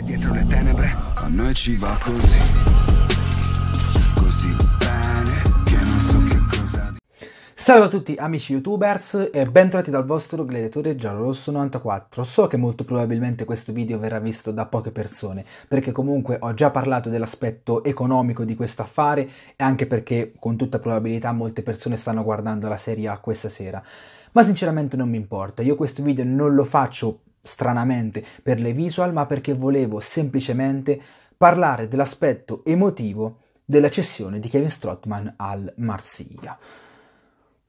Correre dietro le tenebre, a noi ci va così. Così bene che non so che cosa. Salve a tutti amici youtubers e bentornati dal vostro gladiatore giallorosso 94. So che molto probabilmente questo video verrà visto da poche persone, perché comunque ho già parlato dell'aspetto economico di questo affare e anche perché con tutta probabilità molte persone stanno guardando la serie A questa sera. Ma sinceramente non mi importa, io questo video non lo faccio stranamente per le visual, ma perché volevo semplicemente parlare dell'aspetto emotivo della cessione di Kevin Strottman al Marsiglia.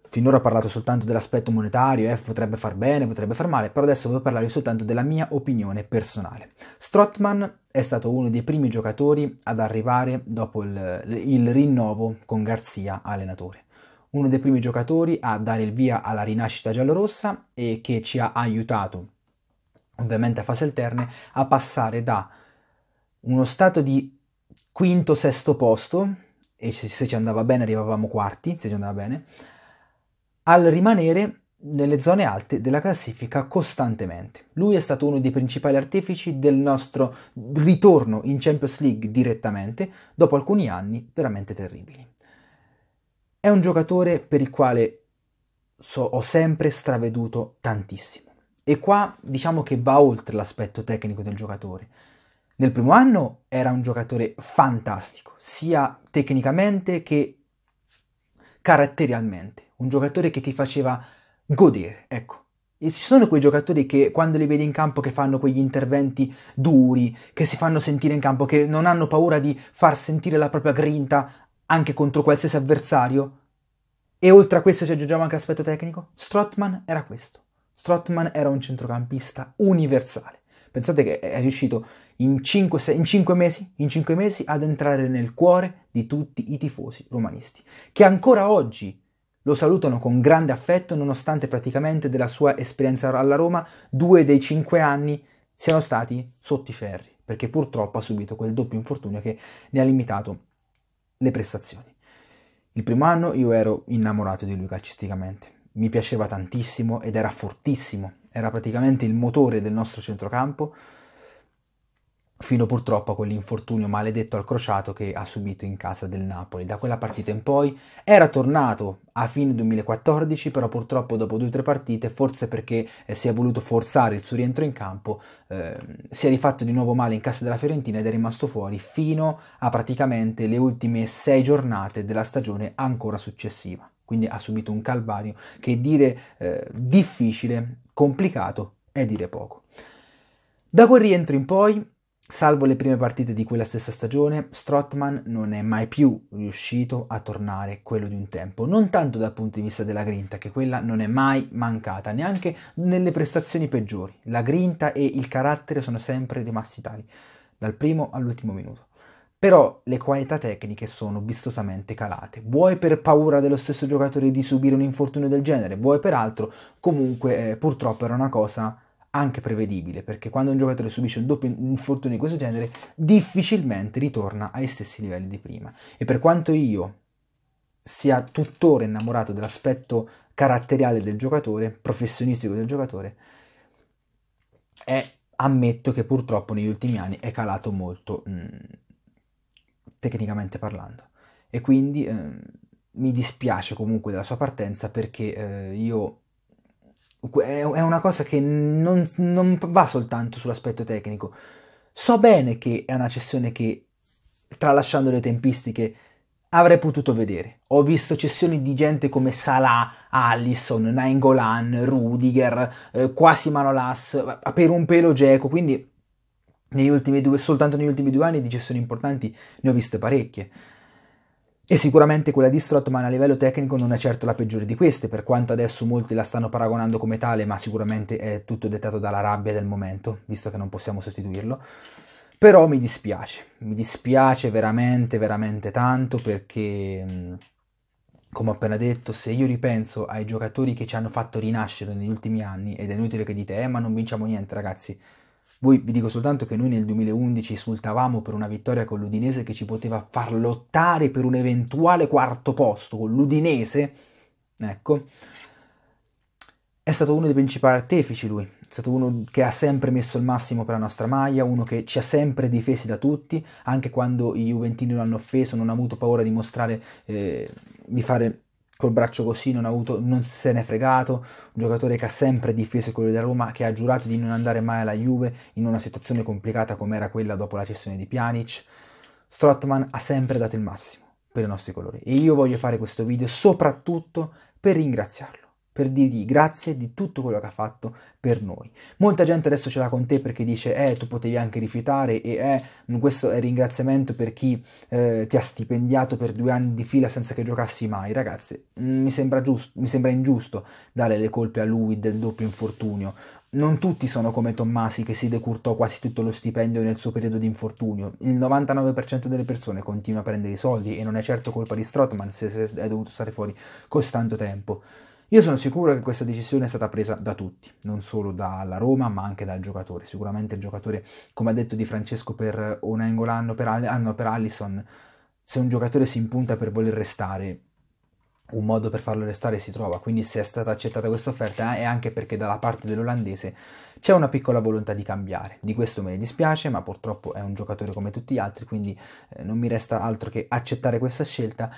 Finora ho parlato soltanto dell'aspetto monetario, eh, potrebbe far bene, potrebbe far male, però adesso voglio parlare soltanto della mia opinione personale. Strottman è stato uno dei primi giocatori ad arrivare dopo il, il rinnovo con Garzia allenatore uno dei primi giocatori a dare il via alla rinascita giallorossa e che ci ha aiutato ovviamente a fasi alterne, a passare da uno stato di quinto, sesto posto, e se ci andava bene arrivavamo quarti, se ci andava bene, al rimanere nelle zone alte della classifica costantemente. Lui è stato uno dei principali artefici del nostro ritorno in Champions League direttamente dopo alcuni anni veramente terribili. È un giocatore per il quale so, ho sempre straveduto tantissimo. E qua diciamo che va oltre l'aspetto tecnico del giocatore. Nel primo anno era un giocatore fantastico, sia tecnicamente che caratterialmente, un giocatore che ti faceva godere, ecco. E ci sono quei giocatori che quando li vedi in campo che fanno quegli interventi duri, che si fanno sentire in campo, che non hanno paura di far sentire la propria grinta anche contro qualsiasi avversario. E oltre a questo ci aggiungiamo anche l'aspetto tecnico. Strottman era questo. Strotman era un centrocampista universale. Pensate che è riuscito in 5, 6, in 5, mesi, in 5 mesi ad entrare nel cuore di tutti i tifosi romanisti, che ancora oggi lo salutano con grande affetto nonostante praticamente della sua esperienza alla Roma due dei cinque anni siano stati sotto i ferri, perché purtroppo ha subito quel doppio infortunio che ne ha limitato le prestazioni. Il primo anno io ero innamorato di lui calcisticamente, mi piaceva tantissimo ed era fortissimo, era praticamente il motore del nostro centrocampo, fino purtroppo a quell'infortunio maledetto al crociato che ha subito in casa del Napoli. Da quella partita in poi era tornato a fine 2014, però purtroppo dopo due o tre partite, forse perché eh, si è voluto forzare il suo rientro in campo, eh, si è rifatto di nuovo male in casa della Fiorentina ed è rimasto fuori fino a praticamente le ultime sei giornate della stagione ancora successiva quindi ha subito un calvario che dire eh, difficile, complicato è dire poco. Da quel rientro in poi, salvo le prime partite di quella stessa stagione, Strottman non è mai più riuscito a tornare quello di un tempo, non tanto dal punto di vista della grinta, che quella non è mai mancata, neanche nelle prestazioni peggiori. La grinta e il carattere sono sempre rimasti tali, dal primo all'ultimo minuto però le qualità tecniche sono vistosamente calate. Vuoi per paura dello stesso giocatore di subire un infortunio del genere, vuoi per altro, comunque eh, purtroppo era una cosa anche prevedibile, perché quando un giocatore subisce un doppio infortunio di questo genere, difficilmente ritorna ai stessi livelli di prima. E per quanto io sia tuttora innamorato dell'aspetto caratteriale del giocatore, professionistico del giocatore, è, eh, ammetto che purtroppo negli ultimi anni è calato molto mh, mm, tecnicamente parlando. E quindi eh, mi dispiace comunque della sua partenza perché eh, io... È una cosa che non, non va soltanto sull'aspetto tecnico. So bene che è una cessione che, tralasciando le tempistiche, avrei potuto vedere. Ho visto cessioni di gente come Salah, Allison, Nainggolan, Rudiger, eh, quasi Manolas, eh, per un pelo Geco, quindi negli ultimi due, soltanto negli ultimi due anni di gestioni importanti ne ho viste parecchie. E sicuramente quella di Strottman a livello tecnico non è certo la peggiore di queste, per quanto adesso molti la stanno paragonando come tale, ma sicuramente è tutto dettato dalla rabbia del momento, visto che non possiamo sostituirlo. Però mi dispiace, mi dispiace veramente, veramente tanto perché, come ho appena detto, se io ripenso ai giocatori che ci hanno fatto rinascere negli ultimi anni, ed è inutile che dite, eh ma non vinciamo niente ragazzi, voi vi dico soltanto che noi nel 2011 esultavamo per una vittoria con l'Udinese che ci poteva far lottare per un eventuale quarto posto con l'Udinese, ecco, è stato uno dei principali artefici lui, è stato uno che ha sempre messo il massimo per la nostra maglia, uno che ci ha sempre difesi da tutti, anche quando i Juventini l'hanno offeso, non ha avuto paura di mostrare, eh, di fare col braccio così non, avuto, non se n'è fregato, un giocatore che ha sempre difeso il quello della Roma, che ha giurato di non andare mai alla Juve in una situazione complicata come era quella dopo la cessione di Pjanic. Strottman ha sempre dato il massimo per i nostri colori e io voglio fare questo video soprattutto per ringraziarlo per dirgli grazie di tutto quello che ha fatto per noi. Molta gente adesso ce l'ha con te perché dice eh tu potevi anche rifiutare e eh questo è ringraziamento per chi eh, ti ha stipendiato per due anni di fila senza che giocassi mai. Ragazzi, mi sembra, giusto, mi sembra ingiusto dare le colpe a lui del doppio infortunio. Non tutti sono come Tommasi che si decurtò quasi tutto lo stipendio nel suo periodo di infortunio. Il 99% delle persone continua a prendere i soldi e non è certo colpa di Strotman se è dovuto stare fuori così tanto tempo. Io sono sicuro che questa decisione è stata presa da tutti, non solo dalla Roma ma anche dal giocatore. Sicuramente il giocatore, come ha detto Di Francesco per Onengolan, per, All- per Allison, se un giocatore si impunta per voler restare, un modo per farlo restare si trova. Quindi se è stata accettata questa offerta eh, è anche perché dalla parte dell'olandese c'è una piccola volontà di cambiare. Di questo me ne dispiace, ma purtroppo è un giocatore come tutti gli altri, quindi eh, non mi resta altro che accettare questa scelta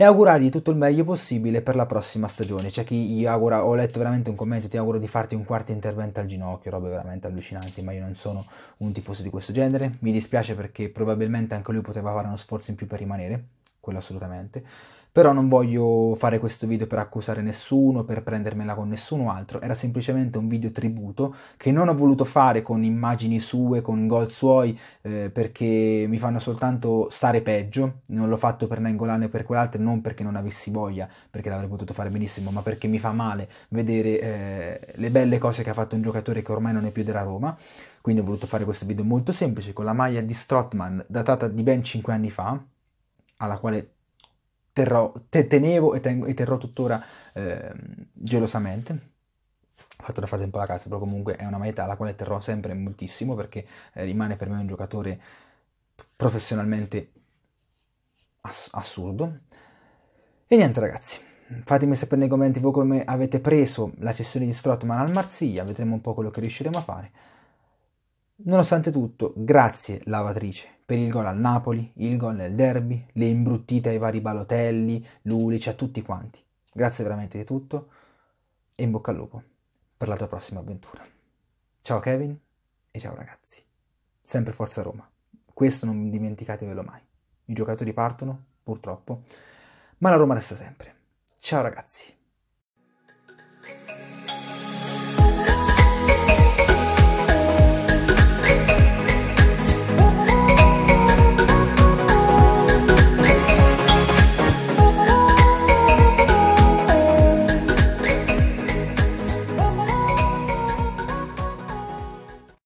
e augurargli tutto il meglio possibile per la prossima stagione. C'è chi gli augura, ho letto veramente un commento, ti auguro di farti un quarto intervento al ginocchio, robe veramente allucinanti, ma io non sono un tifoso di questo genere. Mi dispiace perché probabilmente anche lui poteva fare uno sforzo in più per rimanere, quello assolutamente però non voglio fare questo video per accusare nessuno, per prendermela con nessuno altro, era semplicemente un video tributo che non ho voluto fare con immagini sue, con gol suoi, eh, perché mi fanno soltanto stare peggio, non l'ho fatto per Nainggolan e per quell'altro, non perché non avessi voglia, perché l'avrei potuto fare benissimo, ma perché mi fa male vedere eh, le belle cose che ha fatto un giocatore che ormai non è più della Roma, quindi ho voluto fare questo video molto semplice con la maglia di Strotman datata di ben 5 anni fa, alla quale terrò, te, tenevo e, tengo, e, terrò tuttora eh, gelosamente. Ho fatto la frase un po' la cazzo, però comunque è una maglietta alla quale terrò sempre moltissimo perché eh, rimane per me un giocatore professionalmente ass- assurdo. E niente ragazzi, fatemi sapere nei commenti voi come avete preso la cessione di Strottman al Marsiglia, vedremo un po' quello che riusciremo a fare. Nonostante tutto, grazie lavatrice per il gol al Napoli, il gol nel derby, le imbruttite ai vari Balotelli, Lulic, a tutti quanti. Grazie veramente di tutto e in bocca al lupo per la tua prossima avventura. Ciao Kevin e ciao ragazzi. Sempre Forza Roma. Questo non dimenticatevelo mai. I giocatori partono, purtroppo, ma la Roma resta sempre. Ciao ragazzi.